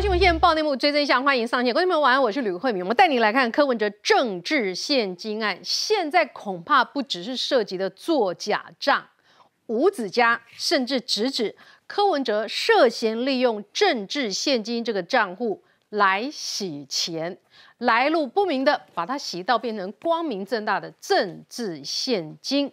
新闻线报内幕追真相，欢迎上线。观众朋友晚安，我是吕慧敏，我们带你来看柯文哲政治现金案。现在恐怕不只是涉及的做假账、吴子嘉甚至直指柯文哲涉嫌利用政治现金这个账户来洗钱，来路不明的，把它洗到变成光明正大的政治现金。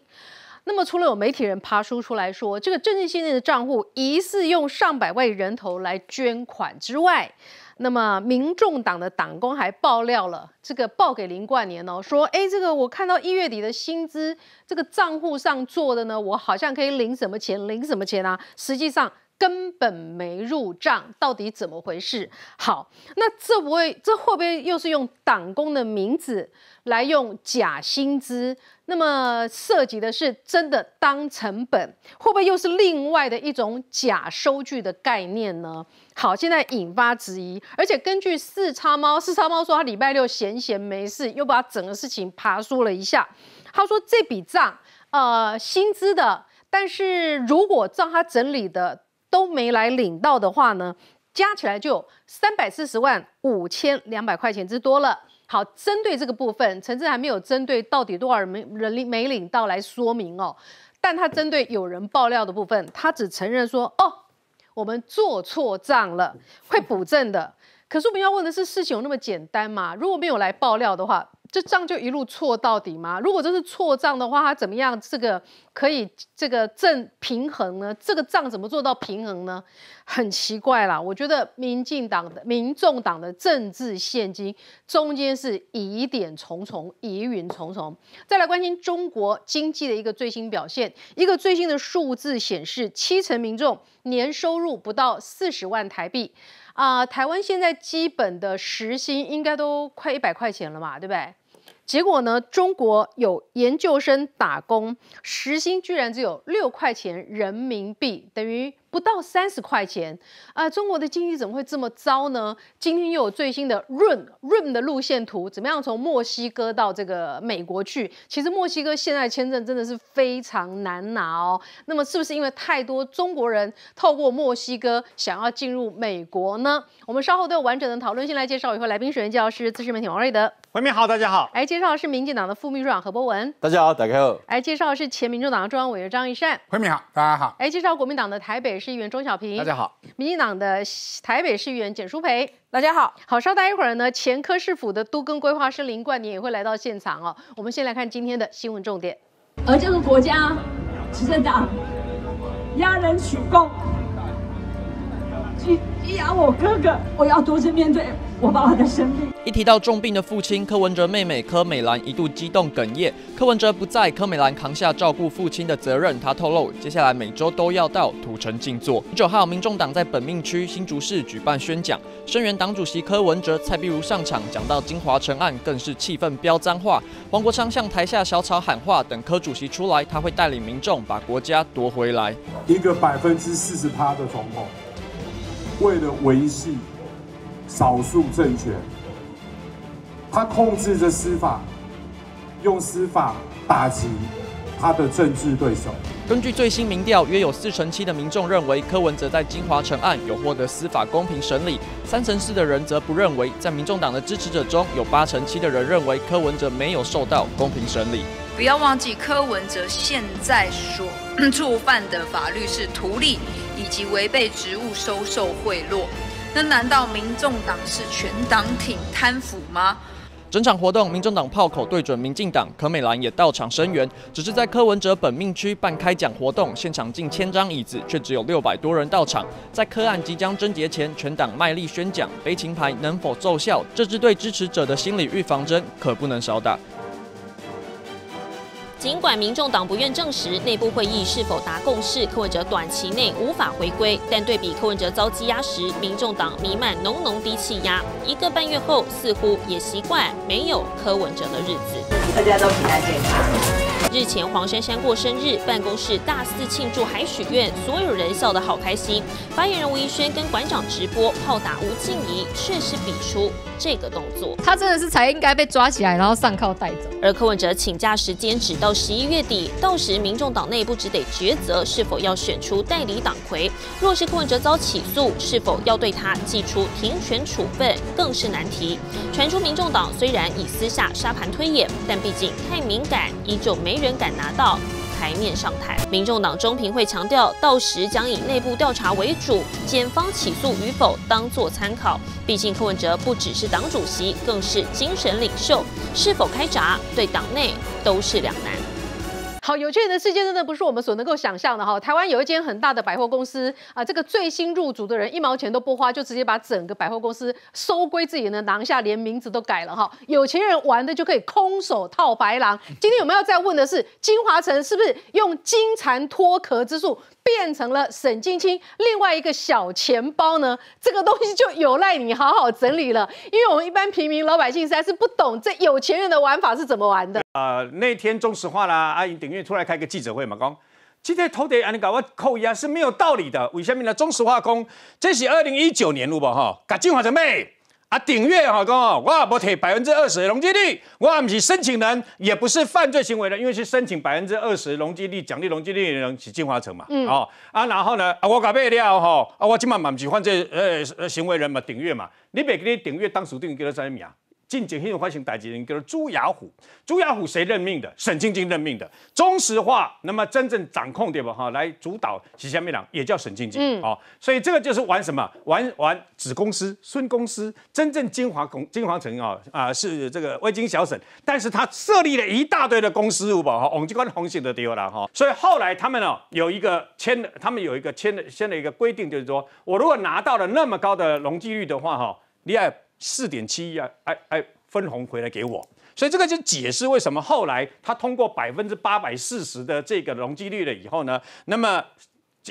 那么，除了有媒体人爬书出来说这个政治信念的账户疑似用上百万人头来捐款之外，那么民众党的党工还爆料了，这个报给林冠年哦，说，哎，这个我看到一月底的薪资，这个账户上做的呢，我好像可以领什么钱，领什么钱啊？实际上。根本没入账，到底怎么回事？好，那这不会，这会不会又是用党工的名字来用假薪资？那么涉及的是真的当成本，会不会又是另外的一种假收据的概念呢？好，现在引发质疑，而且根据四叉猫，四叉猫说他礼拜六闲闲没事，又把整个事情爬梳了一下。他说这笔账，呃，薪资的，但是如果照他整理的。都没来领到的话呢，加起来就三百四十万五千两百块钱之多了。好，针对这个部分，陈志还没有针对到底多少人没领没领到来说明哦。但他针对有人爆料的部分，他只承认说哦，我们做错账了，会补正的。可是我们要问的是，事情有那么简单吗？如果没有来爆料的话。这账就一路错到底吗？如果这是错账的话，它怎么样？这个可以这个正平衡呢？这个账怎么做到平衡呢？很奇怪啦，我觉得民进党的、民众党的政治现金中间是疑点重重、疑云重重。再来关心中国经济的一个最新表现，一个最新的数字显示，七成民众年收入不到四十万台币啊，台湾现在基本的时薪应该都快一百块钱了嘛，对不对？结果呢？中国有研究生打工，时薪居然只有六块钱人民币，等于。不到三十块钱啊！中国的经济怎么会这么糟呢？今天又有最新的润润的路线图，怎么样从墨西哥到这个美国去？其实墨西哥现在签证真的是非常难拿哦。那么是不是因为太多中国人透过墨西哥想要进入美国呢？我们稍后都有完整的讨论先来介绍。以后来宾学院教师资深媒体王瑞德，回民好，大家好。哎，介绍的是民进党的副秘书长何博文，大家好，大家好。哎，介绍的是前民众党的中央委员张一善。回民好，大家好。哎，介绍国民党的台北。市议员钟小平，大家好；民进党的台北市议员简淑培，大家好。好，稍待一会儿呢，前科市府的都更规划师林冠年也会来到现场哦。我们先来看今天的新闻重点。而这个国家，执政党压人取供。寄养我哥哥，我要独自面对我爸爸的生病。一提到重病的父亲，柯文哲妹妹柯美兰一度激动哽咽。柯文哲不在，柯美兰扛下照顾父亲的责任。他透露，接下来每周都要到土城静坐。十九号，民众党在本命区新竹市举办宣讲，声援党主席柯文哲、蔡碧如上场，讲到金华城案，更是气氛飙脏话。黄国昌向台下小草喊话，等柯主席出来，他会带领民众把国家夺回来。一个百分之四十八的总统。为了维系少数政权，他控制着司法，用司法打击他的政治对手。根据最新民调，约有四成七的民众认为柯文哲在金华城案有获得司法公平审理，三成四的人则不认为。在民众党的支持者中有八成七的人认为柯文哲没有受到公平审理。不要忘记，柯文哲现在所 触犯的法律是图利。以及违背职务收受贿赂，那难道民众党是全党挺贪腐吗？整场活动，民众党炮口对准民进党，柯美兰也到场声援。只是在柯文哲本命区办开讲活动，现场近千张椅子，却只有六百多人到场。在柯案即将终结前，全党卖力宣讲悲情牌，能否奏效？这支对支持者的心理预防针可不能少打。尽管民众党不愿证实内部会议是否达共识，柯文哲短期内无法回归，但对比柯文哲遭羁押时，民众党弥漫浓浓低气压，一个半月后似乎也习惯没有柯文哲的日子，大家都平安健康。日前黄珊珊过生日，办公室大肆庆祝，还许愿，所有人笑得好开心。发言人吴宜轩跟馆长直播炮打吴静怡，却是比出这个动作。他真的是才应该被抓起来，然后上铐带走。而柯文哲请假时间只到十一月底，到时民众党内不只得抉择是否要选出代理党魁，若是柯文哲遭起诉，是否要对他寄出停权处分，更是难题。传出民众党虽然已私下沙盘推演，但毕竟太敏感，依旧没。没人敢拿到台面上台。民众党中评会强调，到时将以内部调查为主，检方起诉与否当作参考。毕竟柯文哲不只是党主席，更是精神领袖，是否开闸，对党内都是两难。好，有钱人的世界真的不是我们所能够想象的哈。台湾有一间很大的百货公司啊，这个最新入主的人一毛钱都不花，就直接把整个百货公司收归自己的囊下，连名字都改了哈。有钱人玩的就可以空手套白狼。今天我们要再问的是，金华城是不是用金蝉脱壳之术变成了沈晶晶另外一个小钱包呢？这个东西就有赖你好好整理了，因为我们一般平民老百姓实在是不懂这有钱人的玩法是怎么玩的。呃，那天中石化啦，阿云鼎出来开个记者会嘛，讲今天头得安尼搞我扣押是没有道理的。为什么呢？中石化工这是二零一九年了吧哈，搞金华城妹啊，鼎越哈讲哇，我提百分之二十的容积率，我也不是申请人，也不是犯罪行为人，因为是申请百分之二十容积率奖励容积率的人是进化成嘛，嗯、哦啊，然后呢啊，我搞别了哈，啊我今嘛满唔是犯罪呃呃行为人嘛，鼎越嘛，你别给你鼎越当属定给他三物啊？进景兴发行代级人就是朱雅虎，朱雅虎谁任命的？沈晶晶任命的。中石化，那么真正掌控对吧？哈，来主导下面两也叫沈晶晶哦，所以这个就是玩什么？玩玩子公司、孙公司。真正金华公、金华城啊啊是这个微金小沈，但是他设立了一大堆的公司，对吧？哈，我们机关红醒的掉了哈。所以后来他们哦有一个签，他们有一个签的签的一个规定，就是说，我如果拿到了那么高的容积率的话，哈，你要。四点七亿啊，哎哎，分红回来给我，所以这个就解释为什么后来他通过百分之八百四十的这个容积率了以后呢，那么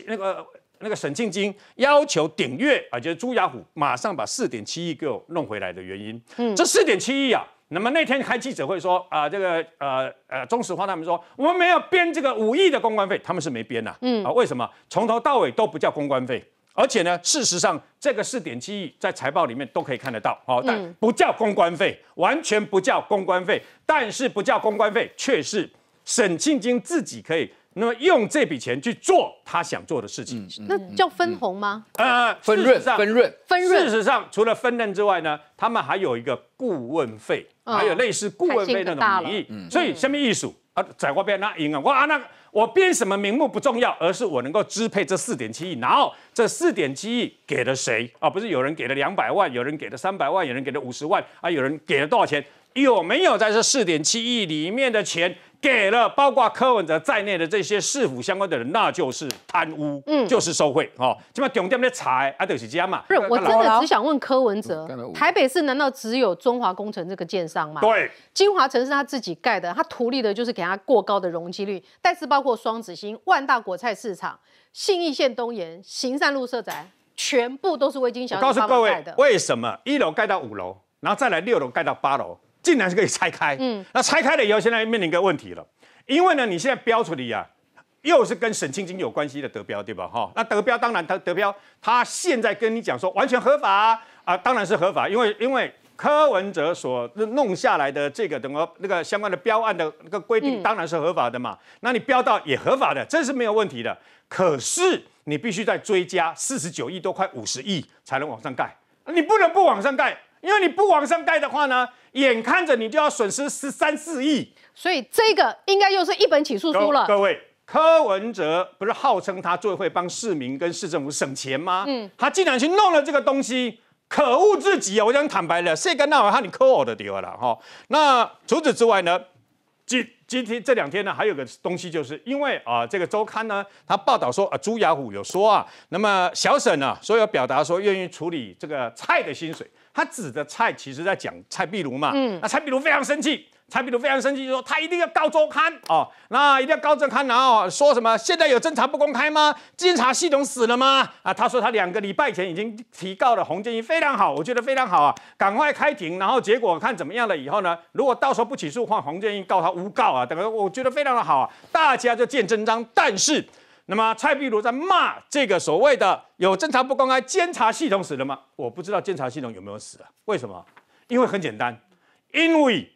那个那个沈庆金要求鼎月啊，就是朱亚虎马上把四点七亿给我弄回来的原因。嗯，这四点七亿啊，那么那天开记者会说啊，这个呃呃，中石化他们说我们没有编这个五亿的公关费，他们是没编的。嗯，啊，为什么从头到尾都不叫公关费？而且呢，事实上，这个四点七亿在财报里面都可以看得到，好，但不叫公关费，完全不叫公关费，但是不叫公关费，却是沈庆金自己可以那么用这笔钱去做他想做的事情。那叫分红吗？呃，分润，分润，分润。事实上，除了分润之外呢，他们还有一个顾问费，还有类似顾问费那种名义。所以，下面一数。啊，在过边那银行哇啊那我编什么名目不重要，而是我能够支配这四点七亿，然后这四点七亿给了谁啊？不是有人给了两百万，有人给了三百万，有人给了五十万啊？有人给了多少钱？有没有在这四点七亿里面的钱？给了包括柯文哲在内的这些市府相关的人，那就是贪污，嗯，就是受贿哦，起码重点的财啊，就是这样嘛。不是，我真的只想问柯文哲，台北市难道只有中华工程这个建商吗？对，金华城是他自己盖的，他图利的就是给他过高的容积率。但是包括双子星、万大国菜市场、信义县东延、行善路社宅，全部都是未金小，告诉各位，为什么一楼盖到五楼，然后再来六楼盖到八楼？竟然是可以拆开，嗯，那拆开了以后，现在面临一个问题了，因为呢，你现在标出来呀，又是跟沈清清有关系的德标，对吧？哈，那德标当然他德标，他现在跟你讲说完全合法啊，当然是合法，因为因为柯文哲所弄下来的这个等个那个相关的标案的那个规定，当然是合法的嘛。那你标到也合法的，这是没有问题的。可是你必须再追加四十九亿，都快五十亿才能往上盖，你不能不往上盖。因为你不往上盖的话呢，眼看着你就要损失十三四亿，所以这个应该又是一本起诉书了。各位，柯文哲不是号称他最会帮市民跟市政府省钱吗？嗯，他竟然去弄了这个东西，可恶至极啊！我讲坦白了，谁敢闹他，你扣我的底了哈。那除此之外呢，今今天这两天呢，还有个东西，就是因为啊，这个周刊呢，他报道说啊，朱雅虎有说啊，那么小沈呢，说要表达说愿意处理这个菜的薪水。他指的蔡，其实在讲蔡壁如嘛。嗯，那蔡壁如非常生气，蔡壁如非常生气，就说他一定要告周刊哦，那一定要告周刊，然后说什么现在有侦查不公开吗？监察系统死了吗？啊，他说他两个礼拜前已经提告了洪建一，非常好，我觉得非常好啊，赶快开庭，然后结果看怎么样了以后呢，如果到时候不起诉，换洪建一告他诬告啊，等于我觉得非常的好啊，大家就见真章。但是。那么蔡壁如在骂这个所谓的有侦查不公开监察系统死了吗？我不知道监察系统有没有死啊？为什么？因为很简单，因为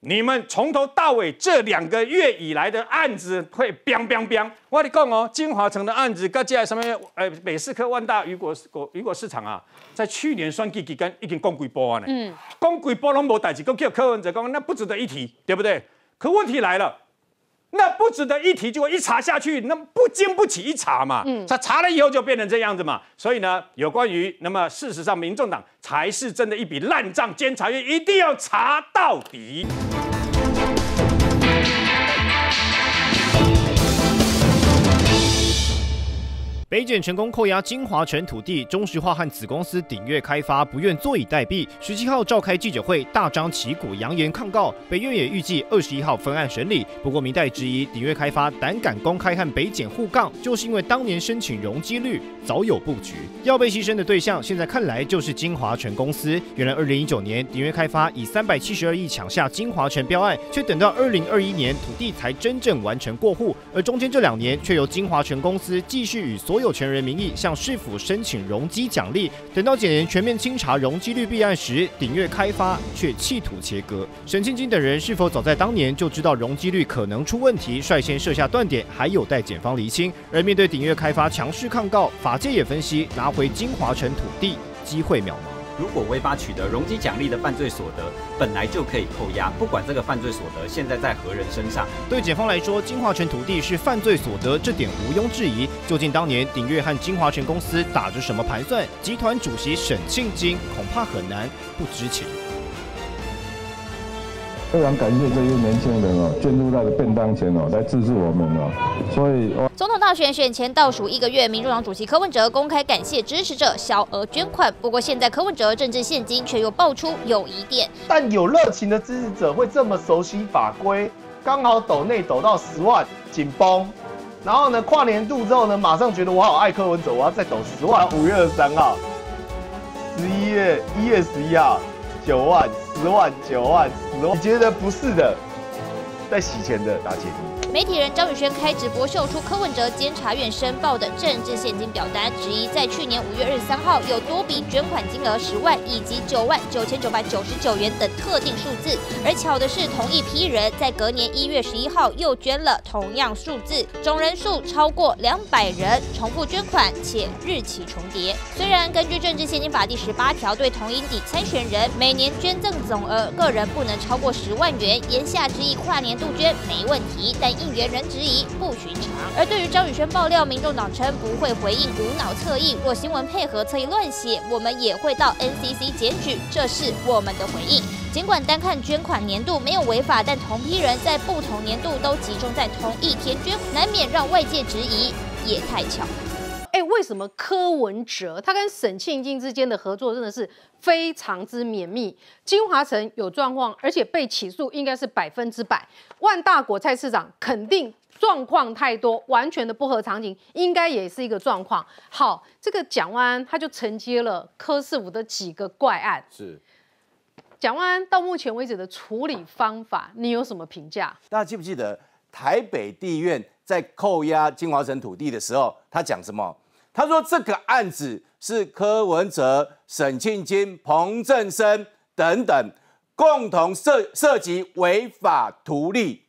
你们从头到尾这两个月以来的案子会飙飙飙，我滴讲哦，金华城的案子跟接下来什么，呃，美视科、万大、雨果市、果雨果市场啊，在去年双季期间已经共几波啊？嗯，共几波拢无代志，都叫柯文哲讲那不值得一提，对不对？可问题来了。那不值得一提，就会一查下去，那不经不起一查嘛。嗯，他查了以后就变成这样子嘛。所以呢，有关于那么事实上，民众党才是真的一笔烂账，监察院一定要查到底。北检成功扣押金华城土地，中石化和子公司鼎悦开发不愿坐以待毙，十七号召开记者会，大张旗鼓扬言抗告。北院也预计二十一号分案审理。不过，明代质疑鼎悦开发胆敢公开和北检互杠，就是因为当年申请容积率早有布局。要被牺牲的对象，现在看来就是金华城公司。原来，二零一九年鼎悦开发以三百七十二亿抢下金华城标案，却等到二零二一年土地才真正完成过户，而中间这两年却由金华城公司继续与所所有权人名义向市府申请容积奖励，等到检廉全面清查容积率弊案时，鼎越开发却弃土切割。沈庆金等人是否早在当年就知道容积率可能出问题，率先设下断点，还有待检方厘清。而面对鼎越开发强势抗告，法界也分析拿回金华城土地机会渺茫。如果违法取得容积奖励的犯罪所得，本来就可以扣押，不管这个犯罪所得现在在何人身上。对警方来说，金华城土地是犯罪所得，这点毋庸置疑。究竟当年鼎越和金华城公司打着什么盘算？集团主席沈庆金恐怕很难不知情。非常感谢这些年轻人哦，捐助到的便当钱哦，来支持我们哦，所以总统大选选前倒数一个月，民主党主席柯文哲公开感谢支持者小额捐款。不过现在柯文哲政治现金却又爆出有疑点。但有热情的支持者会这么熟悉法规？刚好抖内抖到十万，紧绷。然后呢，跨年度之后呢，马上觉得我好爱柯文哲，我要再抖十万。五月二十三号，十一月一月十一号，九万。十万、九万、十万，你觉得不是的，在洗钱的大姐。媒体人张宇轩开直播秀出柯文哲监察院申报的政治现金表单，质疑在去年五月二十三号有多笔捐款金额十万以及九万九千九百九十九元等特定数字，而巧的是同一批人在隔年一月十一号又捐了同样数字，总人数超过两百人重复捐款且日期重叠。虽然根据政治现金法第十八条，对同一底参选人每年捐赠总额个人不能超过十万元，言下之意跨年杜捐没问题，但。应援人质疑不寻常，而对于张宇轩爆料，民众党称不会回应无脑侧翼，若新闻配合侧翼乱写，我们也会到 NCC 检举，这是我们的回应。尽管单看捐款年度没有违法，但同批人在不同年度都集中在同一天捐，难免让外界质疑，也太巧。为什么柯文哲他跟沈庆金之间的合作真的是非常之绵密？金华城有状况，而且被起诉应该是百分之百。万大国菜市场肯定状况太多，完全的不合场景，应该也是一个状况。好，这个蒋万安他就承接了柯四五的几个怪案。是蒋万安到目前为止的处理方法，你有什么评价？大家记不记得台北地院在扣押金华城土地的时候，他讲什么？他说：“这个案子是柯文哲、沈庆金、彭振生等等共同涉涉及违法图利。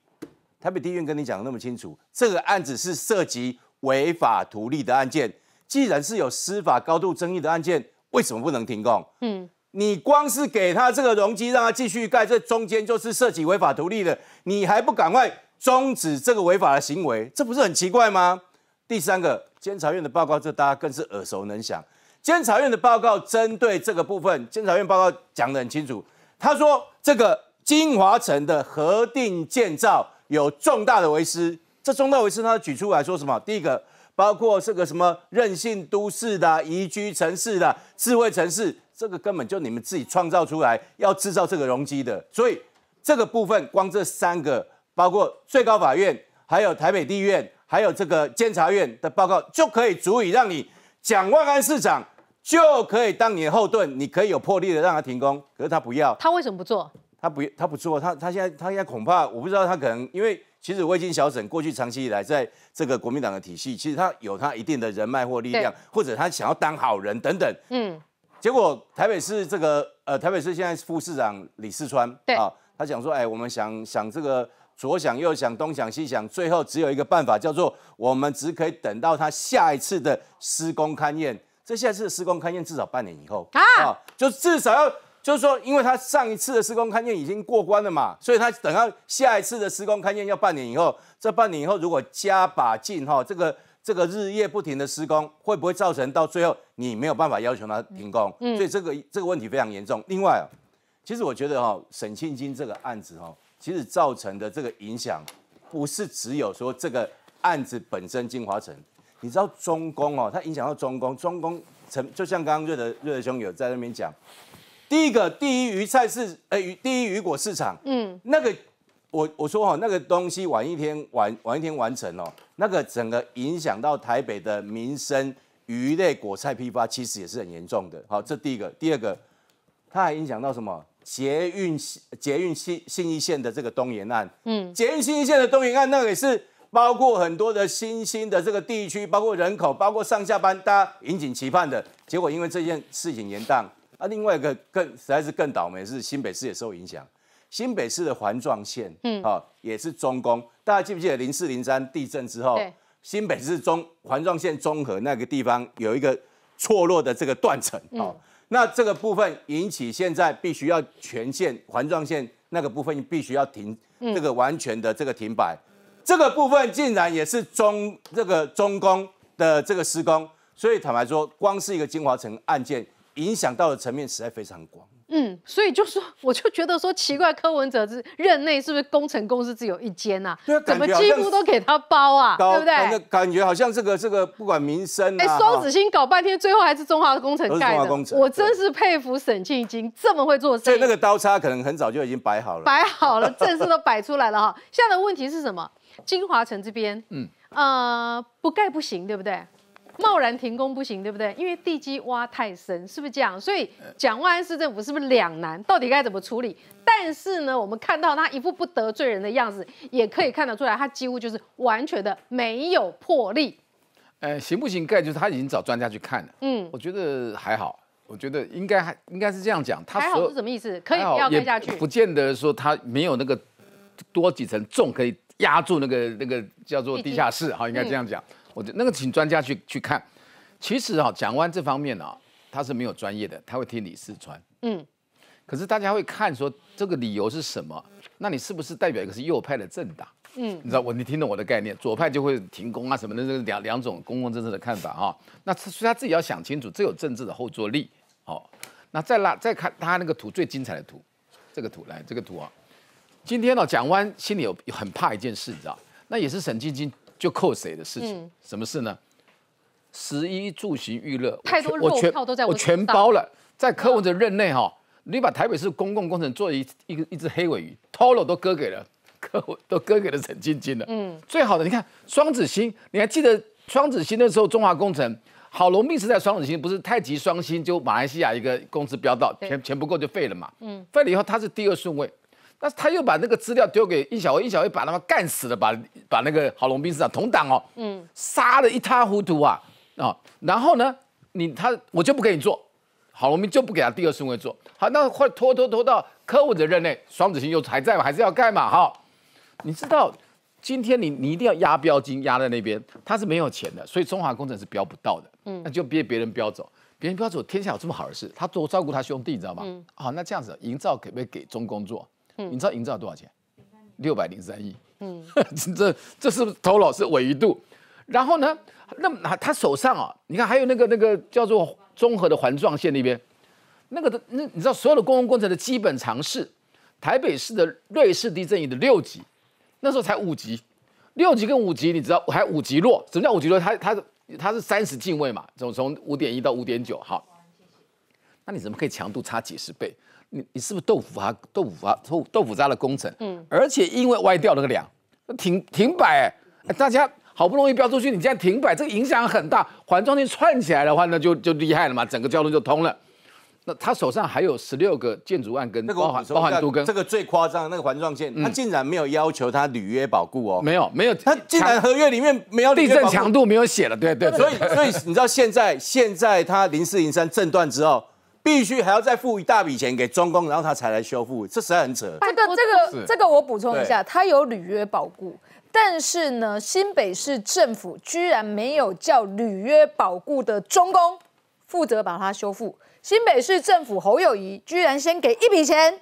台北地院跟你讲的那么清楚，这个案子是涉及违法图利的案件。既然是有司法高度争议的案件，为什么不能停工？嗯，你光是给他这个容积，让他继续盖，这中间就是涉及违法图利的。你还不赶快终止这个违法的行为，这不是很奇怪吗？第三个。”监察院的报告，这大家更是耳熟能详。监察院的报告针对这个部分，监察院报告讲得很清楚。他说，这个金华城的核定建造有重大的违失。这重大违失，他举出来说什么？第一个，包括这个什么任性都市的宜居城市的智慧城市，这个根本就你们自己创造出来，要制造这个容积的。所以这个部分，光这三个，包括最高法院，还有台北地院。还有这个监察院的报告就可以足以让你蒋万安市长就可以当你的后盾，你可以有魄力的让他停工，可是他不要。他为什么不做？他不，他不做。他他现在他现在恐怕我不知道他可能因为其实魏晋小沈过去长期以来在这个国民党的体系，其实他有他一定的人脉或力量，或者他想要当好人等等。嗯。结果台北市这个呃台北市现在副市长李四川，对啊，他讲说哎我们想想这个。左想右想，东想西想，最后只有一个办法，叫做我们只可以等到他下一次的施工勘验，这下一次的施工勘验至少半年以后啊，就至少要就是说，因为他上一次的施工勘验已经过关了嘛，所以他等到下一次的施工勘验要半年以后，这半年以后如果加把劲哈，这个这个日夜不停的施工，会不会造成到最后你没有办法要求他停工？所以这个这个问题非常严重。另外啊，其实我觉得哈，沈庆金这个案子哈。其实造成的这个影响，不是只有说这个案子本身。金华城，你知道中工哦，它影响到中工。中工成，就像刚刚瑞德瑞德兄有在那边讲，第一个第一鱼菜市，哎，第一鱼果市场，嗯，那个我我说哈，那个东西晚一天晚晚一天完成哦，那个整个影响到台北的民生鱼类果菜批发，其实也是很严重的。好，这第一个，第二个，它还影响到什么？捷运捷运新新一线的这个东延岸，嗯，捷运新一线的东延岸，那也是包括很多的新兴的这个地区，包括人口，包括上下班，大家引颈期盼的结果，因为这件事情延宕啊。另外一个更实在是更倒霉是新北市也受影响，新北市的环状线，嗯，啊，也是中工，大家记不记得零四零三地震之后，新北市中环状线综合那个地方有一个错落的这个断层，啊。那这个部分引起现在必须要全线环状线那个部分必须要停，这个完全的这个停摆，这个部分竟然也是中这个中工的这个施工，所以坦白说，光是一个精华城案件影响到的层面实在非常广。嗯，所以就说，我就觉得说奇怪，柯文哲是任内是不是工程公司只有一间啊？对，怎么几乎都给他包啊？对不对？感觉好像这个这个不管民生，哎，双子星搞半天，最后还是中华工程盖。的。工程，我真是佩服沈庆金这么会做生意。那个刀叉可能很早就已经摆好了，摆好了，正式都摆出来了哈。现在的问题是什么？金华城这边，嗯，呃，不盖不行，对不对？贸然停工不行，对不对？因为地基挖太深，是不是这样？所以，蒋万安市政府是不是两难？到底该怎么处理？但是呢，我们看到他一副不得罪人的样子，也可以看得出来，他几乎就是完全的没有魄力。呃，行不行盖，就是他已经找专家去看了。嗯，我觉得还好。我觉得应该还应该是这样讲。还好是什么意思？可以不要盖下去？不见得说他没有那个多几层重可以压住那个那个叫做地下室哈，应该这样讲。我那个请专家去去看，其实哦，蒋万这方面啊，他是没有专业的，他会听你四川。嗯。可是大家会看说这个理由是什么？那你是不是代表一个是右派的政党？嗯。你知道我，你听懂我的概念？左派就会停工啊什么的，这个两两种公共政策的看法啊。那所以他自己要想清楚，这有政治的后坐力。好，那再拉再看他那个图最精彩的图，这个图来，这个图啊。今天呢，蒋湾心里有很怕一件事，你知道？那也是沈晶晶。就扣谁的事情？什么事呢？十一住行娱乐，太多我全我全包了。在柯文哲任内哈，你把台北市公共工程做一一个一只黑尾鱼，t o l o 都割给了，柯文都割给了陈晶晶了。嗯，最好的你看双子星，你还记得双子星那时候中华工程好龙命是在双子星，不是太极双星就马来西亚一个公司标到钱钱不够就废了嘛。嗯，废了以后他是第二顺位。但是他又把那个资料丢给殷小薇，殷小薇把他们干死了，把把那个郝龙斌市长同党哦，嗯，杀的一塌糊涂啊啊！然后呢，你他我就不给你做，郝龙斌就不给他第二顺位做，好，那快拖拖拖到柯文哲任内，双子星又还在嘛，还是要盖嘛哈？你知道今天你你一定要压标金压在那边，他是没有钱的，所以中华工程是标不到的，嗯，那就别别人标走，别人标走，天下有这么好的事，他多照顾他兄弟，你知道吗？好，那这样子营造可不可以给中工作？你知道营造多少钱？六百零三亿。嗯，这这是不是头脑是伪维度？然后呢，那么他手上啊，你看还有那个那个叫做综合的环状线那边，那个的那你知道所有的公共工程的基本常识，台北市的瑞士地震仪的六级，那时候才五级，六级跟五级你知道还五级弱？什么叫五级弱？他他他是三十进位嘛，从从五点一到五点九，好，那你怎么可以强度差几十倍？你你是不是豆腐渣豆腐渣、豆腐渣的工程？嗯，而且因为歪掉那个梁，停停摆，大家好不容易标出去，你这样停摆，这个影响很大。环状线串起来的话，那就就厉害了嘛，整个交通就通了。那他手上还有十六个建筑案跟包含包含都跟这个最夸张，那个环状线，他竟然没有要求他履约保固哦，没有没有，他竟然合约里面没有地震强度没有写了，对对，所以所以你知道现在现在他零四零三震断之后。必须还要再付一大笔钱给中工，然后他才来修复，这实在很扯。这个、这个、这个，我补充一下，他有履约保固，但是呢，新北市政府居然没有叫履约保固的中工负责把它修复。新北市政府侯友谊居然先给一笔钱。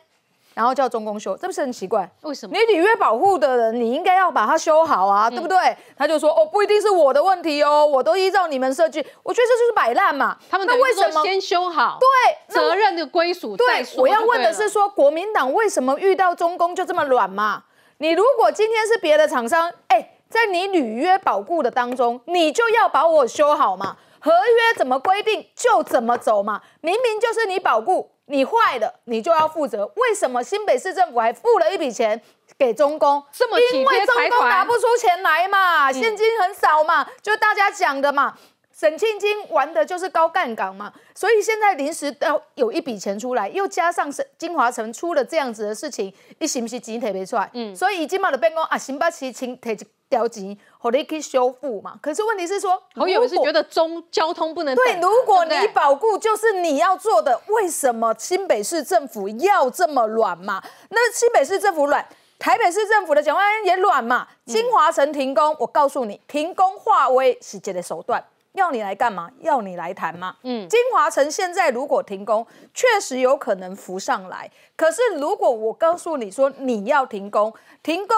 然后叫中公修，这不是很奇怪？为什么？你履约保护的人，你应该要把它修好啊，对不对？他就说哦，不一定是我的问题哦，我都依照你们设计。我觉得这就是摆烂嘛。他们为什么先修好？对，责任的归属。对，我要问的是说，国民党为什么遇到中公就这么软嘛？你如果今天是别的厂商，哎，在你履约保护的当中，你就要把我修好嘛。合约怎么规定就怎么走嘛，明明就是你保护，你坏了，你就要负责。为什么新北市政府还付了一笔钱给中工？这么因为中工拿不出钱来嘛，现金很少嘛，就大家讲的嘛。沈庆金玩的就是高干杆嘛，所以现在临时要有一笔钱出来，又加上是金华城出了这样子的事情，你是不是钱特别出来？嗯，所以已经没得变工啊，行吧，去请特。调集，或的可以修复嘛？可是问题是说，我也是觉得中交通不能。对，如果你保固就是你要做的，为什么新北市政府要这么软嘛？那新北市政府软，台北市政府的讲话也软嘛？金华城停工，我告诉你，停工化威是这的手段，要你来干嘛？要你来谈吗？嗯，金华城现在如果停工，确实有可能浮上来。可是如果我告诉你说你要停工，停工。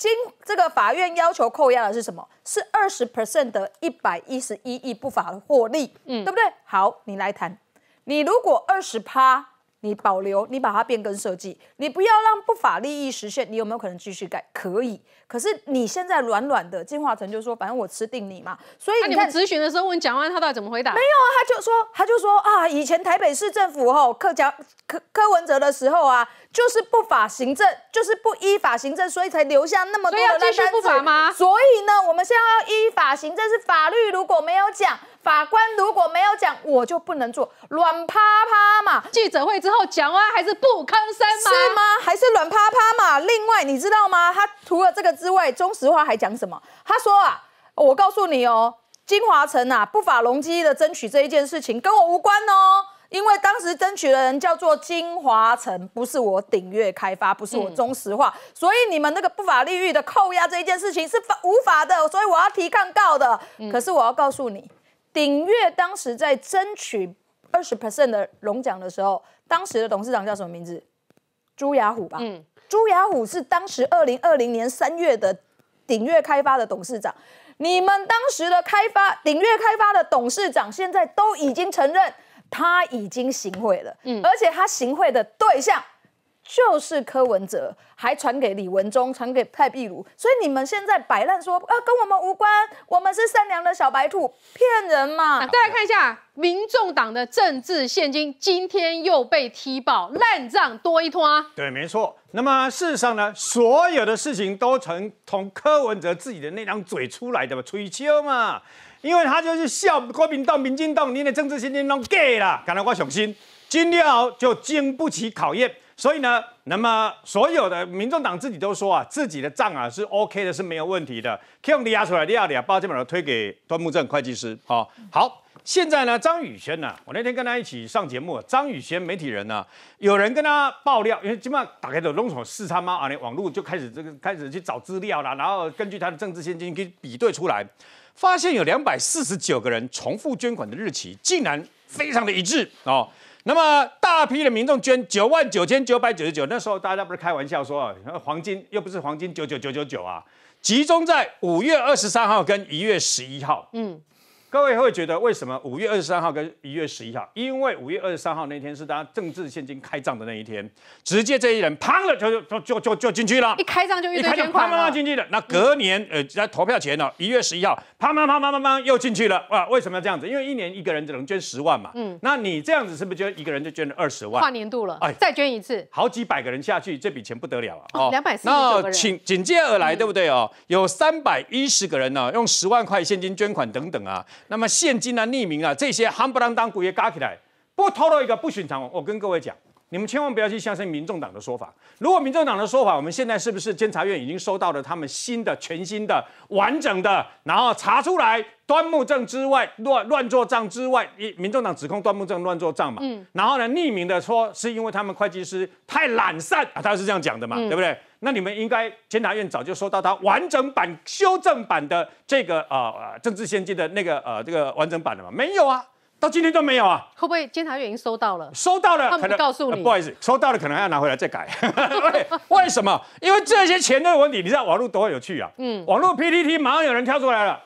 今这个法院要求扣押的是什么？是二十 percent 的一百一十一亿不法获利，嗯，对不对？好，你来谈，你如果二十趴。你保留，你把它变更设计，你不要让不法利益实现，你有没有可能继续改？可以。可是你现在软软的，进化成就说，反正我吃定你嘛。所以你们咨询的时候问蒋万他到底怎么回答？没有啊，他就说，他就说啊，以前台北市政府吼柯蒋柯柯文哲的时候啊，就是不法行政，就是不依法行政，所以才留下那么多的烂子。所以继续不法吗？所以呢，我们现在要依法行政，是法律如果没有讲。法官如果没有讲，我就不能做软趴趴嘛。记者会之后讲啊，还是不吭声嘛？是吗？还是软趴趴嘛？另外，你知道吗？他除了这个之外，中石化还讲什么？他说啊，我告诉你哦，金华城啊，不法容积的争取这一件事情跟我无关哦，因为当时争取的人叫做金华城，不是我鼎越开发，不是我中石化，所以你们那个不法利益的扣押这一件事情是法无法的，所以我要提抗告的。可是我要告诉你。鼎越当时在争取二十 percent 的龙奖的时候，当时的董事长叫什么名字？朱雅虎吧。嗯，朱雅虎是当时二零二零年三月的鼎越开发的董事长。你们当时的开发鼎越开发的董事长，现在都已经承认他已经行贿了。嗯，而且他行贿的对象。就是柯文哲，还传给李文忠，传给蔡壁如，所以你们现在摆烂说啊，跟我们无关，我们是善良的小白兔，骗人嘛！再来看一下，民众党的政治现金今天又被踢爆，烂账多一摊。对，没错。那么事实上呢，所有的事情都从从柯文哲自己的那张嘴出来的嘛，吹秋嘛，因为他就是笑国民党、民进党，你的政治现金拢给了，敢来我小心，今天就经不起考验。所以呢，那么所有的民众党自己都说啊，自己的账啊是 OK 的，是没有问题的。可以用的压出来，第二点，把这把都推给端木正会计师。好，好，现在呢，张宇轩呢，我那天跟他一起上节目，张宇轩媒体人呢，有人跟他爆料，因为基本上打开的龙鼠四他嘛，啊，网络就开始这个开始去找资料了，然后根据他的政治现金去比对出来，发现有两百四十九个人重复捐款的日期，竟然非常的一致哦。那么大批的民众捐九万九千九百九十九，那时候大家不是开玩笑说啊，黄金又不是黄金九九九九九啊，集中在五月二十三号跟一月十一号，嗯。各位会觉得为什么五月二十三号跟一月十一号？因为五月二十三号那天是大家政治现金开账的那一天，直接这一人啪了，就就就就就进去了。一开账就一开捐啪啪啪进去了。那隔年呃在投票前呢，一月十一号啪啪啪啪啪又进去了。哇，为什么要这样子？因为一年一个人只能捐十万嘛。嗯。那你这样子是不是就一个人就捐了二十万？跨年度了。哎，再捐一次。好几百个人下去，这笔钱不得了啊。哦，两百四十那紧紧接而来，对不对哦？有三百一十个人呢，用十万块现金捐款等等啊。那么现金啊、匿名啊，这些夯不啷当骨也搞起来，不透露一个不寻常。我跟各位讲，你们千万不要去相信民众党的说法。如果民众党的说法，我们现在是不是监察院已经收到了他们新的、全新的、完整的，然后查出来端木正之外乱乱做账之外，一民众党指控端木正乱做账嘛，嗯，然后呢，匿名的说是因为他们会计师太懒散啊，他是这样讲的嘛，对不对？那你们应该监察院早就收到他完整版修正版的这个啊啊政治献金的那个呃这个完整版了吗？没有啊，到今天都没有啊。会不会监察院已经收到了？收到了。他们告诉你。不好意思，收到了，可能要拿回来再改。为什么？因为这些钱的问题，你知道网络多有趣啊！嗯，网络 PPT 马上有人跳出来了，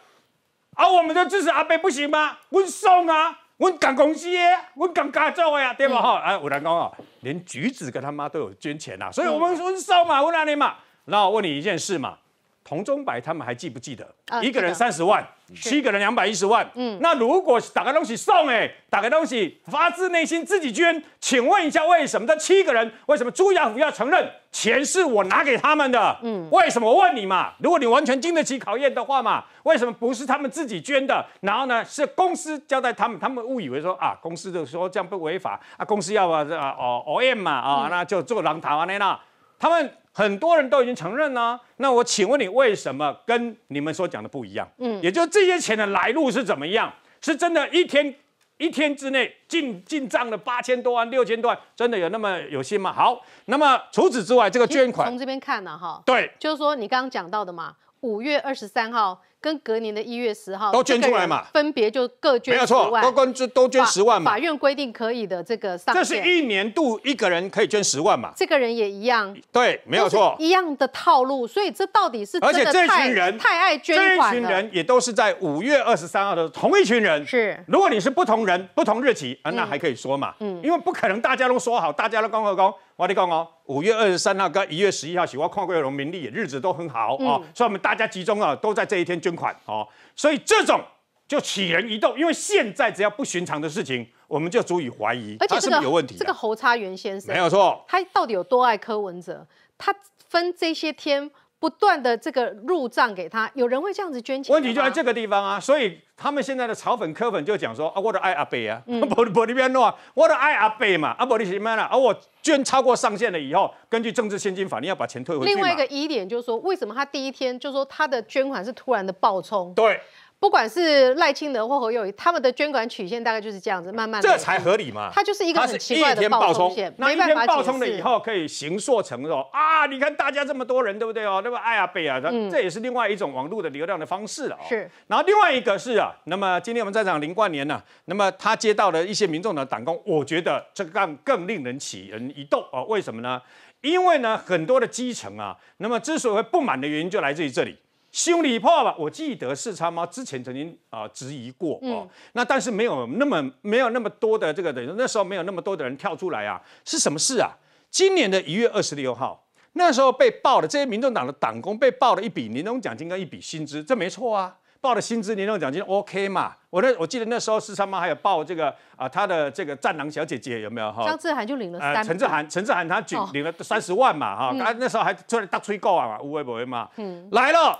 啊，我们就支持阿贝不行吗？我送啊。我共公司，我共家族的对不？哈，啊，我刚讲哦，连橘子跟他妈都有捐钱啊，所以我们我们收嘛，阮让你嘛，那我问你一件事嘛。童忠柏他们还记不记得？一个人三十万，七个人两百一十万。嗯，那如果打开东西送，哎，打开东西发自内心自己捐，请问一下，为什么这七个人？为什么朱亚虎要承认钱是我拿给他们的？嗯，为什么？我问你嘛，如果你完全经得起考验的话嘛，为什么不是他们自己捐的？然后呢，是公司交代他们，他们误以为说啊，公司就说这样不违法啊，公司要啊哦哦 M 嘛啊，那就做狼塔完了，他们。很多人都已经承认了。那我请问你，为什么跟你们所讲的不一样？嗯，也就这些钱的来路是怎么样？是真的一天一天之内进进账了八千多万、六千多万，真的有那么有心吗？好，那么除此之外，这个捐款从这边看呢，哈，对，就是说你刚刚讲到的嘛，五月二十三号。跟隔年的一月十号都捐出来嘛，分别就各捐没有错，都捐就都捐十万嘛。法院规定可以的，这个上这是一年度一个人可以捐十万嘛。这个人也一样，对，没有错，一样的套路。所以这到底是而且这群人太爱捐款，这一群人也都是在五月二十三号的同一群人。是，如果你是不同人、不同日期，啊，那还可以说嘛。嗯，因为不可能大家都说好，大家都公和公，我你讲哦。五月二十三号跟一月十一号，喜欢矿工、农民、利，日子都很好哦，所以我们大家集中啊，都在这一天捐。款哦，所以这种就起人疑窦，因为现在只要不寻常的事情，我们就足以怀疑，而且这是有问题。这个侯差元先生没有错，他到底有多爱柯文哲？他分这些天。不断的这个入账给他，有人会这样子捐钱？问题就在这个地方啊！所以他们现在的炒粉、磕粉就讲说啊，我的爱阿北啊，阿伯伯你别啊，我的爱阿北嘛，阿伯你什么啦？而我捐超过上限了以后，根据政治现金法你要把钱退回。去。另外一个疑点就是说，为什么他第一天就说他的捐款是突然的暴冲？对。不管是赖清德或侯友谊，他们的捐款曲线大概就是这样子，慢慢。这才合理嘛？他就是一个很奇怪的暴冲，那一天暴冲了以后，可以形硕成肉啊！你看大家这么多人，对不对哦？那么爱啊贝啊，这这也是另外一种网络的流量的方式了啊。是。然后另外一个是啊，那么今天我们在场林冠年呢，那么他接到了一些民众的党工，我觉得这个更更令人起人一动啊！为什么呢？因为呢，很多的基层啊，那么之所以不满的原因就来自于这里。修理破吧，我记得四三八之前曾经啊质疑过哦，那但是没有那么没有那么多的这个等于那时候没有那么多的人跳出来啊，是什么事啊？今年的一月二十六号，那时候被爆了这些民众党的党工被爆了一笔年终奖金跟一笔薪资，这没错啊，报的薪资年终奖金 OK 嘛？我那我记得那时候四三八还有报这个啊他的这个战狼小姐姐有没有？张志涵就领了，陈志涵陈志涵他举领了三十万嘛哈，那那时候还出来大吹狗啊嘛，无龟不伯嘛，来了。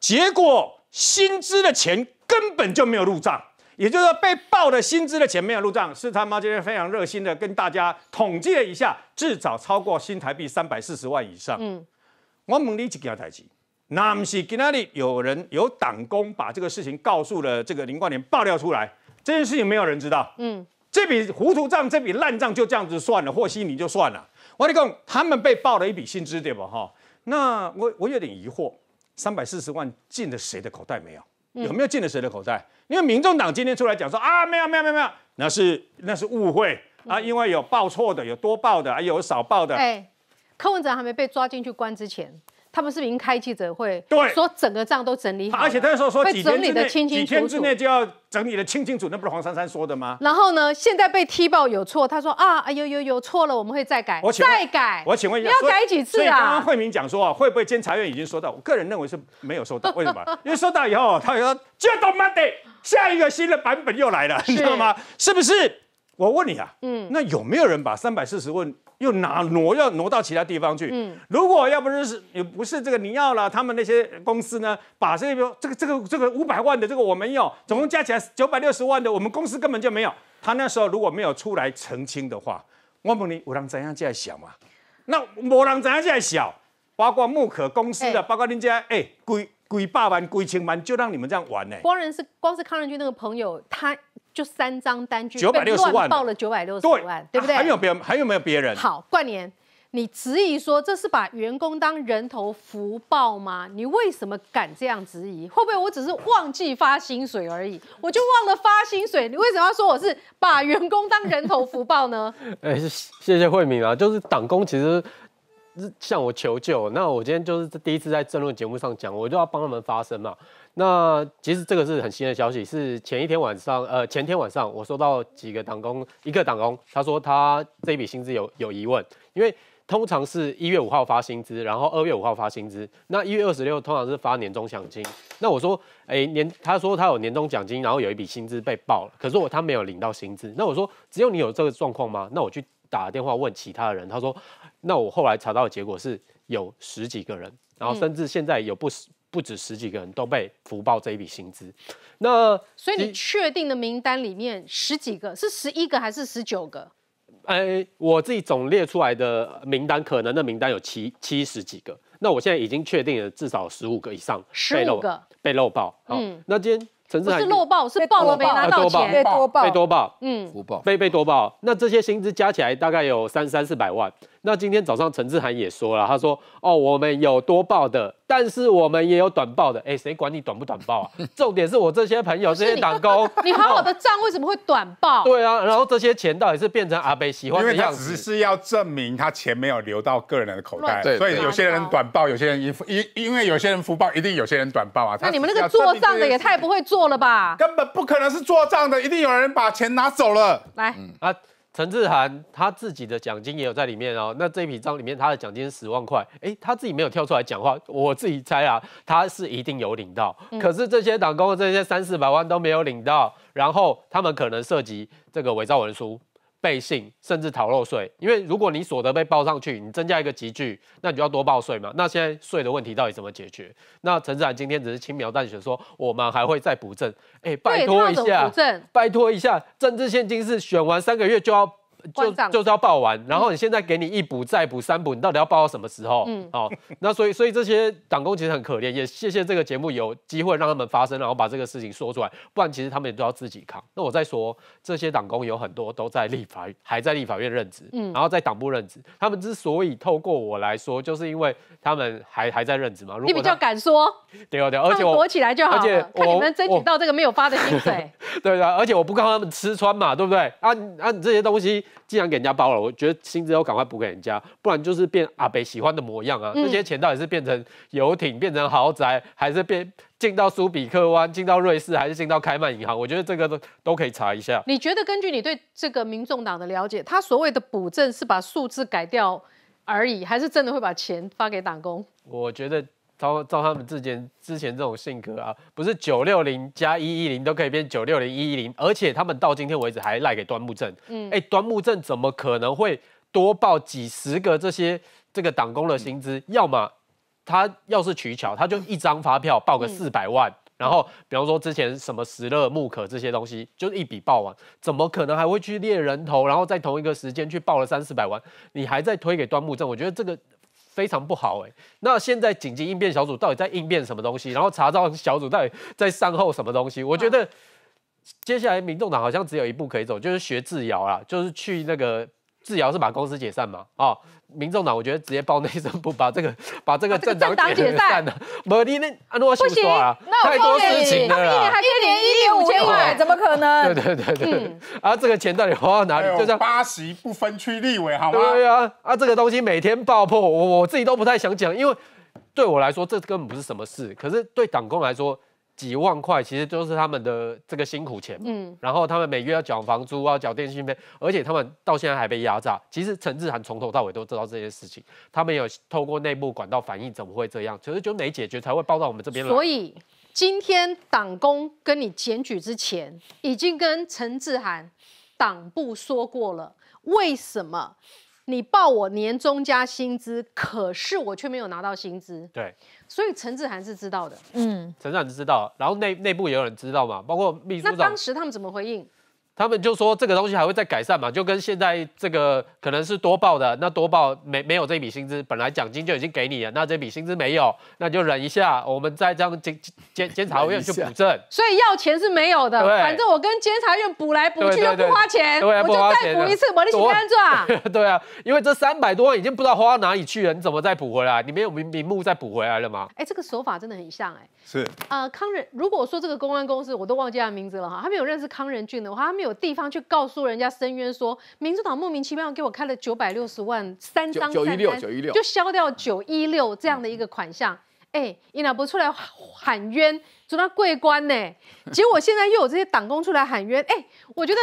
结果薪资的钱根本就没有入账，也就是说被报的薪资的钱没有入账，是他妈今天非常热心的跟大家统计了一下，至少超过新台币三百四十万以上。嗯，我问你一件大事，那不是今天有人有党工把这个事情告诉了这个林冠年爆料出来，这件事情没有人知道。嗯，这笔糊涂账、这笔烂账就这样子算了，和稀泥就算了。我你讲他们被报了一笔薪资，对吧？哈，那我我有点疑惑。三百四十万进了谁的口袋没有？有没有进了谁的口袋？因为民众党今天出来讲说啊，没有没有没有没有，那是那是误会啊，因为有报错的，有多报的，啊有少报的。哎，柯文哲还没被抓进去关之前。他们是已经开记者会，对，说整个账都整理好，而且他说说候天之内，几天之内就要整理的清清楚，那不是黄珊珊说的吗？然后呢，现在被踢爆有错，他说啊，哎呦，呦有错了，我们会再改，再改。我请问一下，要改几次啊？刚刚慧明讲说啊，会不会监察院已经收到？我个人认为是没有收到，为什么？因为收到以后，他说接到 Monday，下一个新的版本又来了，你知道吗？是不是？我问你啊，嗯，那有没有人把三百四十问？又拿挪要挪到其他地方去。嗯，如果要不是是也不是这个尼奥了，他们那些公司呢，把这个这个这个这个五百万的这个我没有，总共加起来九百六十万的，我们公司根本就没有。他那时候如果没有出来澄清的话，我问你，我让怎样这样想嘛？那我让怎样这样想？包括木可公司的，包括人家哎，贵。鬼霸玩，鬼情玩，就让你们这样玩呢。光人是光是康仁君那个朋友，他就三张单据，九百六十万，报了九百六十万，对不对？还有别还有没有别人？好，冠年，你质疑说这是把员工当人头福报吗？你为什么敢这样质疑？会不会我只是忘记发薪水而已？我就忘了发薪水，你为什么要说我是把员工当人头福报呢？哎，谢谢慧明啊，就是党工其实。向我求救，那我今天就是第一次在政论节目上讲，我就要帮他们发声嘛。那其实这个是很新的消息，是前一天晚上，呃，前天晚上我收到几个党工，一个党工他说他这一笔薪资有有疑问，因为通常是一月五号发薪资，然后二月五号发薪资，那一月二十六通常是发年终奖金。那我说，哎，年他说他有年终奖金，然后有一笔薪资被爆了，可是我他没有领到薪资。那我说，只有你有这个状况吗？那我去打电话问其他人，他说。那我后来查到的结果是有十几个人，然后甚至现在有不不止十几个人都被福报这一笔薪资。那所以你确定的名单里面十几个是十一个还是十九个？哎，我自己总列出来的名单可能的名单有七七十几个。那我现在已经确定了至少十五个以上被漏个被漏报。嗯，那今天陈志海是漏报是报了没拿到钱被多报被多报嗯福报被被多报。那这些薪资加起来大概有三三四百万。那今天早上陈志涵也说了，他说：“哦，我们有多报的，但是我们也有短报的。哎，谁管你短不短报啊？重点是我这些朋友这些打工，你好好的账为什么会短报？对啊，然后这些钱到底是变成阿北喜欢的样子？因为只是要证明他钱没有流到个人的口袋，所以有些人短报，有些人因因因为有些人福报一定有些人短报啊。那你们那个做账的也太不会做了吧？根本不可能是做账的，一定有人把钱拿走了。来，啊。”陈志涵他自己的奖金也有在里面哦，那这一笔账里面他的奖金十万块，哎，他自己没有跳出来讲话，我自己猜啊，他是一定有领到，可是这些党工的这些三四百万都没有领到，然后他们可能涉及这个伪造文书。背信，甚至逃漏税，因为如果你所得被报上去，你增加一个集聚，那你就要多报税嘛。那现在税的问题到底怎么解决？那陈志远今天只是轻描淡写说，我们还会再补正。哎，拜托一下，拜托一下，政治现金是选完三个月就要。就就是要报完，然后你现在给你一补再补三补，你到底要报到什么时候？嗯，好，那所以所以这些党工其实很可怜，也谢谢这个节目有机会让他们发声，然后把这个事情说出来，不然其实他们也都要自己扛。那我再说，这些党工有很多都在立法还在立法院任职，嗯，然后在党部任职，他们之所以透过我来说，就是因为他们还还在任职嘛。你比较敢说，对啊对啊，而且躲起来就好，而且看你们争取到这个没有发的薪水，对对，而且我不告诉他们吃穿嘛，对不对？按按这些东西。既然给人家包了，我觉得薪资要赶快补给人家，不然就是变阿北喜欢的模样啊！这些钱到底是变成游艇、变成豪宅，还是变进到苏比克湾、进到瑞士，还是进到开曼银行？我觉得这个都都可以查一下。你觉得根据你对这个民众党的了解，他所谓的补正，是把数字改掉而已，还是真的会把钱发给打工？我觉得。照照他们之前之前这种性格啊，不是九六零加一一零都可以变九六零一一零，而且他们到今天为止还赖给端木正。嗯，哎，端木正怎么可能会多报几十个这些这个党工的薪资？要么他要是取巧，他就一张发票报个四百万，然后比方说之前什么石勒木可这些东西就一笔报完，怎么可能还会去列人头，然后在同一个时间去报了三四百万？你还在推给端木正，我觉得这个。非常不好哎，那现在紧急应变小组到底在应变什么东西？然后查到小组到底在善后什么东西？我觉得接下来民众党好像只有一步可以走，就是学智瑶啦，就是去那个。志尧是把公司解散嘛？哦，民众党我觉得直接报内政部，把这个把这个政党解散了。莫尼那阿诺不抓了，太失职了啦！还可以连一点五千块，怎么可能？对 对对对。啊，这个钱到底花到哪里？就是八席不分区立委，好吗？对啊啊，这个东西每天爆破，我我自己都不太想讲，因为对我来说这根本不是什么事。可是对党工来说，几万块其实都是他们的这个辛苦钱嘛，然后他们每月要缴房租、啊，缴电信费，而且他们到现在还被压榨。其实陈志涵从头到尾都知道这件事情，他们有透过内部管道反映，怎么会这样？其实就没解决才会报到我们这边来。所以今天党工跟你检举之前，已经跟陈志涵党部说过了，为什么？你报我年终加薪资，可是我却没有拿到薪资。对，所以陈志涵是知道的，嗯，陈涵是知道，然后内内部也有人知道嘛，包括秘书长。那当时他们怎么回应？他们就说这个东西还会再改善嘛？就跟现在这个可能是多报的，那多报没没有这笔薪资，本来奖金就已经给你了，那这笔薪资没有，那就忍一下，我们再让监监监察院去补正。所以要钱是没有的，反正我跟监察院补来补去又不花钱，我就再补一次，我立新住啊？对啊，因为这三百多万已经不知道花到哪里去了，你怎么再补回来？你没有明明目再补回来了吗？哎，这个手法真的很像哎。是啊，康仁，如果说这个公安公司，我都忘记他名字了哈，他没有认识康仁俊的话，他没有。有地方去告诉人家申冤，说民主党莫名其妙给我开了九百六十万三张三单，就消掉九一六这样的一个款项。哎，伊娜伯出来喊冤，说到桂官呢，结果现在又有这些党工出来喊冤。哎，我觉得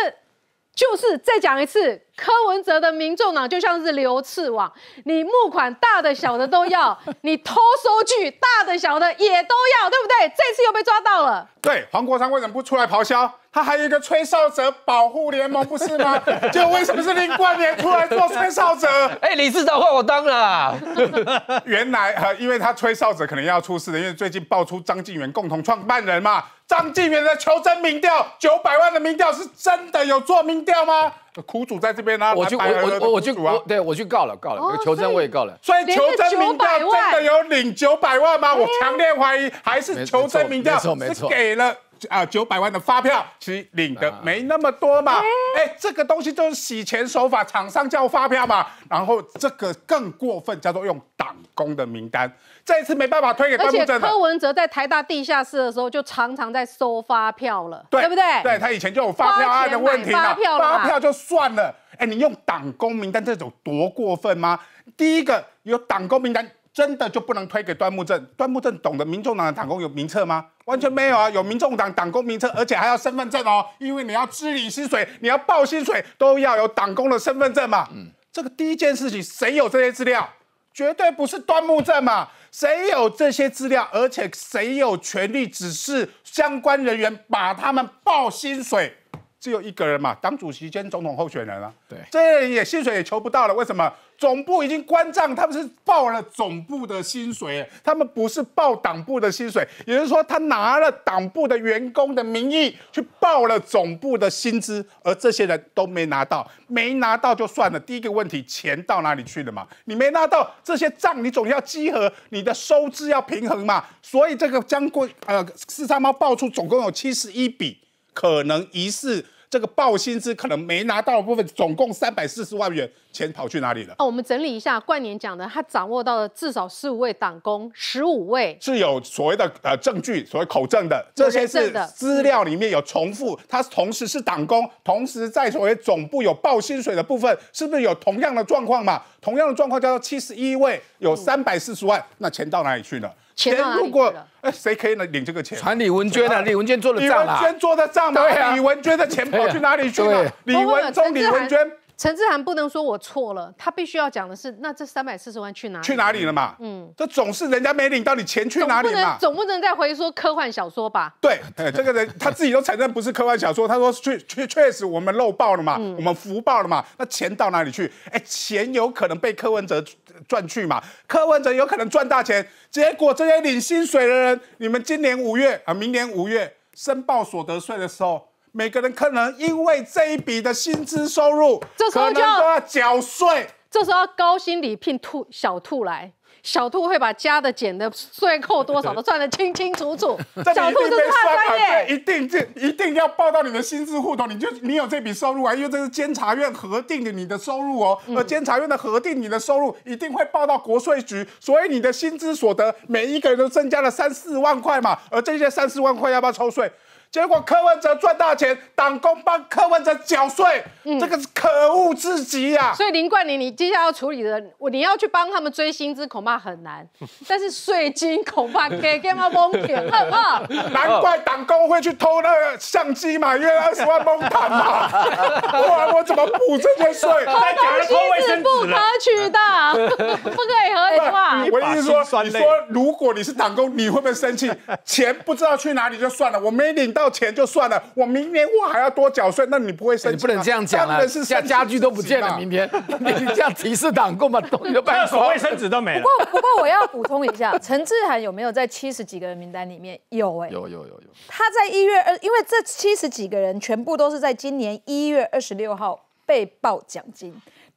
就是再讲一次。柯文哲的民众党就像是流刺网，你募款大的小的都要，你偷收据大的小的也都要，对不对？这次又被抓到了。对，黄国昌为什么不出来咆哮？他还有一个吹哨者保护联盟，不是吗？就为什么是林冠联出来做吹哨者？哎，理事长换我当了。原来，呃，因为他吹哨者可能要出事，因为最近爆出张晋元共同创办人嘛，张晋元的求真民调九百万的民调是真的有做民调吗？苦主在这边呢，我去，我我我我去对，我去告了，告了。哦，求真我也告了。所以求真民调真的有领九百万吗？我强烈怀疑，还是求真民调是给了啊九百万的发票，其实领的没那么多嘛。哎，这个东西就是洗钱手法，厂商叫发票嘛。然后这个更过分，叫做用党工的名单。这一次没办法推给端木正。而且柯文哲在台大地下室的时候，就常常在收发票了，对不对？对他以前就有发票案的问题票发票就算了，哎，你用党工名单这种多过分吗？第一个有党工名单，真的就不能推给端木正？端木正懂得民众党的党工有名册吗？完全没有啊！有民众党党工名册，而且还要身份证哦，因为你要支领薪水，你要报薪水，都要有党工的身份证嘛。嗯，这个第一件事情，谁有这些资料？绝对不是端木镇嘛？谁有这些资料？而且谁有权利指示相关人员把他们报薪水？只有一个人嘛，党主席兼总统候选人啊。对，这也薪水也求不到了，为什么？总部已经关账，他们是报了总部的薪水，他们不是报党部的薪水。也就是说，他拿了党部的员工的名义去报了总部的薪资，而这些人都没拿到，没拿到就算了。第一个问题，钱到哪里去了嘛？你没拿到这些账，你总要集合，你的收支要平衡嘛。所以这个将过呃，四三猫报出总共有七十一笔，可能疑似。这个报薪资可能没拿到的部分，总共三百四十万元钱跑去哪里了？哦，我们整理一下冠年讲的，他掌握到了至少十五位党工，十五位是有所谓的呃证据，所谓口证的这些是资料里面有重复，他同时是党工，同时在所谓总部有报薪水的部分，是不是有同样的状况嘛？同样的状况叫做七十一位有三百四十万，那钱到哪里去了？钱如果诶，谁可以来领这个钱？传李文娟的，李文娟做的账李文娟做的账吗？对啊，李文娟的钱跑去哪里去了？李文忠、李文娟。陈志涵不能说我错了，他必须要讲的是，那这三百四十万去哪里？去哪里了嘛？嗯，这总是人家没领，到你钱去哪里嘛？总不能再回说科幻小说吧？对，对，这个人他自己都承认不是科幻小说，他说确确确实我们漏报了嘛，我们福报了嘛，那钱到哪里去？哎，钱有可能被柯文哲赚去嘛？柯文哲有可能赚大钱，结果这些领薪水的人，你们今年五月啊，明年五月申报所得税的时候。每个人可能因为这一笔的薪资收入，这时候就要缴税。这时候高薪礼聘兔小兔来，小兔会把加的减的税扣多少都 算得清清楚楚。小兔就是专业，一定这一定要报到你的薪资户头。你就你有这笔收入啊，因为这是监察院核定的你的收入哦。而监察院的核定你的收入一定会报到国税局，所以你的薪资所得每一个人都增加了三四万块嘛。而这些三四万块要不要抽税？结果柯文哲赚大钱，党工帮柯文哲缴税，这个是可恶至极呀！所以林冠霖，你接下来要处理的，我你要去帮他们追薪资，恐怕很难。但是税金恐怕可以让他们蒙骗，好不好？难怪党工会去偷那个相机嘛，因为二十万蒙骗嘛，不 然我怎么补这些税？偷东西是不可取的，不可以合法。我意思说，你说如果你是党工，你会不会生气？钱不知道去哪里就算了，我没领到。要钱就算了，我明年我还要多缴税，那你不会生气？不能这样讲啊！是家家具都不见了，明天 你这样提示党共嘛？厕所卫生纸都没。不过不过我要补充一下，陈志涵有没有在七十几个人名单里面有？有有有有。他在一月二，因为这七十几个人全部都是在今年一月二十六号被报奖金。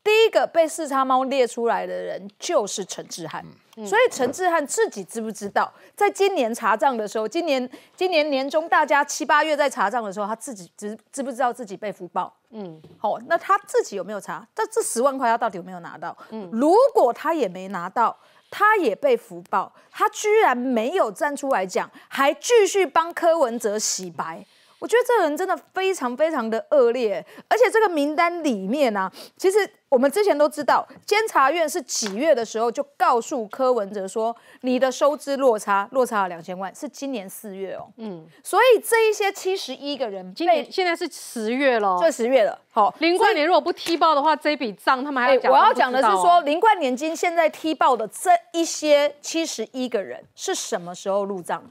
第一个被四叉猫列出来的人就是陈志汉，所以陈志汉自己知不知道，在今年查账的时候，今年今年年终大家七八月在查账的时候，他自己知知不知道自己被福报？嗯，好，那他自己有没有查？这这十万块他到底有没有拿到？嗯，如果他也没拿到，他也被福报，他居然没有站出来讲，还继续帮柯文哲洗白。我觉得这个人真的非常非常的恶劣，而且这个名单里面呢，其实我们之前都知道，监察院是几月的时候就告诉柯文哲说，你的收支落差落差了两千万，是今年四月哦。嗯。所以这一些七十一个人，今年现在是十月了。这十月了。好，林冠年如果不踢爆的话，这笔账他们还要讲。我要讲的是说，林冠年今现在踢爆的这一些七十一个人是什么时候入账？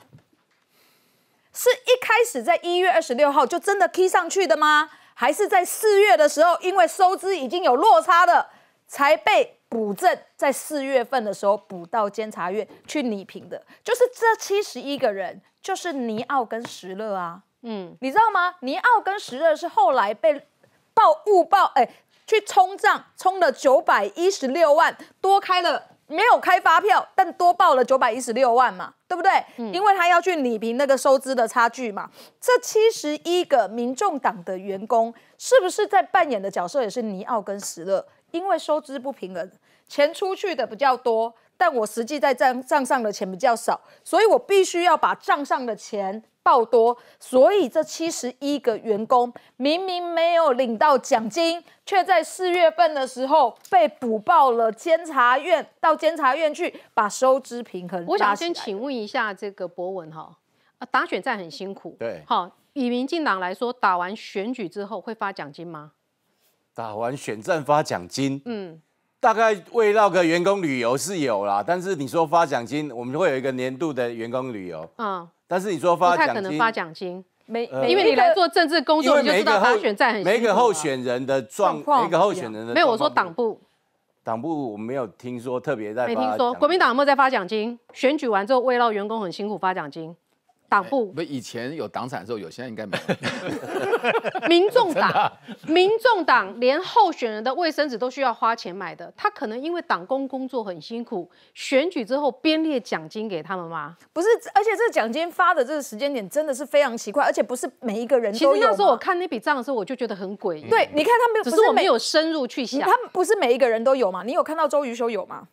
是一开始在一月二十六号就真的踢上去的吗？还是在四月的时候，因为收支已经有落差了，才被补正？在四月份的时候补到监察院去拟评的，就是这七十一个人，就是尼奥跟石乐啊。嗯，你知道吗？尼奥跟石乐是后来被报误报，哎，去冲账冲了九百一十六万多开了。没有开发票，但多报了九百一十六万嘛，对不对？因为他要去拟平那个收支的差距嘛。这七十一个民众党的员工，是不是在扮演的角色也是尼奥跟石勒？因为收支不平衡，钱出去的比较多，但我实际在账账上的钱比较少，所以我必须要把账上的钱。报多，所以这七十一个员工明明没有领到奖金，却在四月份的时候被补报了。监察院到监察院去把收支平衡。我想先请问一下这个博文哈，啊，打选战很辛苦，对，好，以民进党来说，打完选举之后会发奖金吗？打完选战发奖金，嗯，大概为绕个员工旅游是有啦，但是你说发奖金，我们会有一个年度的员工旅游，啊。但是你说发奖金不太可能发奖金，没，因为你来做政治工作，你就知道当选在很辛苦。每个候选人的状，况，每个候选人的没有。我说党部，党部我没有听说特别在没听说国民党有没有在发奖金？选举完之后，慰劳员工很辛苦发奖金。党部，不以前有党产的时候有，现在应该没。民众党，民众党连候选人的卫生纸都需要花钱买的，他可能因为党工工作很辛苦，选举之后编列奖金给他们吗？不是，而且这奖金发的这个时间点真的是非常奇怪，而且不是每一个人。其实那时候我看那笔账的时候，我就觉得很诡异。对，你看他没有，只是我没有深入去想。他们不是每一个人都有嘛？你有看到周瑜修有吗？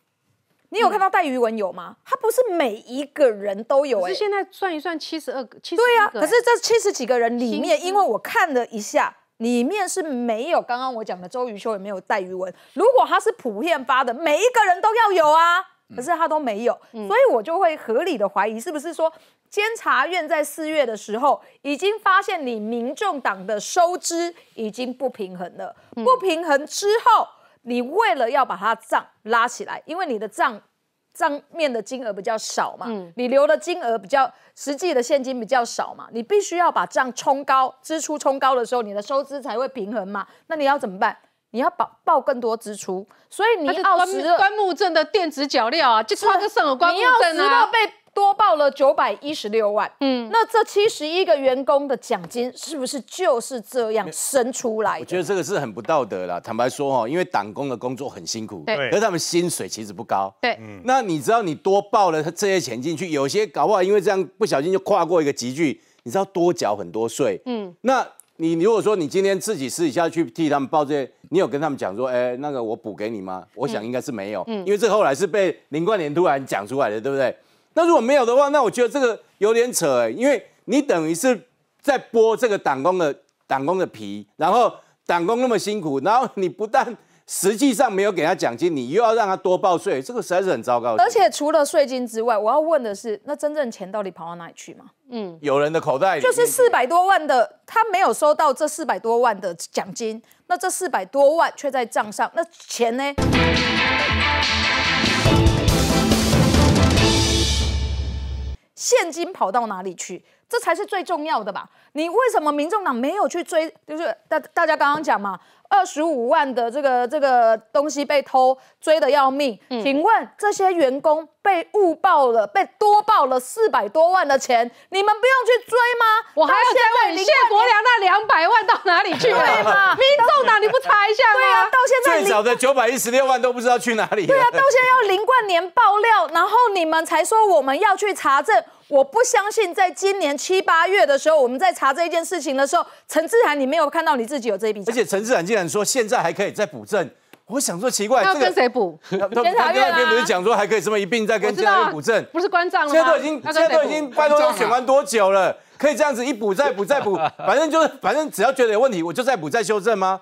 你有看到戴瑜文有吗？他不是每一个人都有。哎，现在算一算，七十二个，七对啊。可是这七十几个人里面，因为我看了一下，里面是没有刚刚我讲的周瑜修也没有戴瑜文。如果他是普遍发的，每一个人都要有啊。可是他都没有，所以我就会合理的怀疑，是不是说监察院在四月的时候已经发现你民众党的收支已经不平衡了？不平衡之后。你为了要把它账拉起来，因为你的账账面的金额比较少嘛，你留的金额比较实际的现金比较少嘛，你必须要把账冲高，支出冲高的时候，你的收支才会平衡嘛。那你要怎么办？你要报报更多支出，所以你。要是关木镇的电子脚料啊，就穿个圣耳关木镇啊。多报了九百一十六万，嗯，那这七十一个员工的奖金是不是就是这样生出来的？我觉得这个是很不道德了。坦白说哈，因为党工的工作很辛苦，对，可是他们薪水其实不高，对。那你知道你多报了这些钱进去，有些搞不好因为这样不小心就跨过一个集聚，你知道多缴很多税，嗯。那你如果说你今天自己私底下去替他们报这些，你有跟他们讲说，哎，那个我补给你吗？我想应该是没有，嗯，因为这后来是被林冠年突然讲出来的，对不对？那如果没有的话，那我觉得这个有点扯哎，因为你等于是在剥这个党工的党工的皮，然后党工那么辛苦，然后你不但实际上没有给他奖金，你又要让他多报税，这个实在是很糟糕。而且除了税金之外，我要问的是，那真正钱到底跑到哪里去吗？嗯，有人的口袋里。就是四百多万的，他没有收到这四百多万的奖金，那这四百多万却在账上，那钱呢？现金跑到哪里去？这才是最重要的吧？你为什么民众党没有去追？就是大大家刚刚讲嘛，二十五万的这个这个东西被偷，追的要命。请问这些员工被误报了，被多报了四百多万的钱，你们不用去追吗？我还要再问，谢国良那两百万到哪里去了？民众党你不查一下吗？对啊，到现在最少的九百一十六万都不知道去哪里对啊，到现在要林冠年爆料，然后你们才说我们要去查证。我不相信，在今年七八月的时候，我们在查这一件事情的时候，陈志涵，你没有看到你自己有这一笔。而且陈志涵竟然说现在还可以再补证，我想说奇怪，这个跟谁补？监察院啊？监不是讲说还可以这么一并再跟监察院补证，不是关账了吗？现在都已经现在都已经拜托选官多久了？可以这样子一补再补再补，反正就是反正只要觉得有问题，我就再补再修正吗？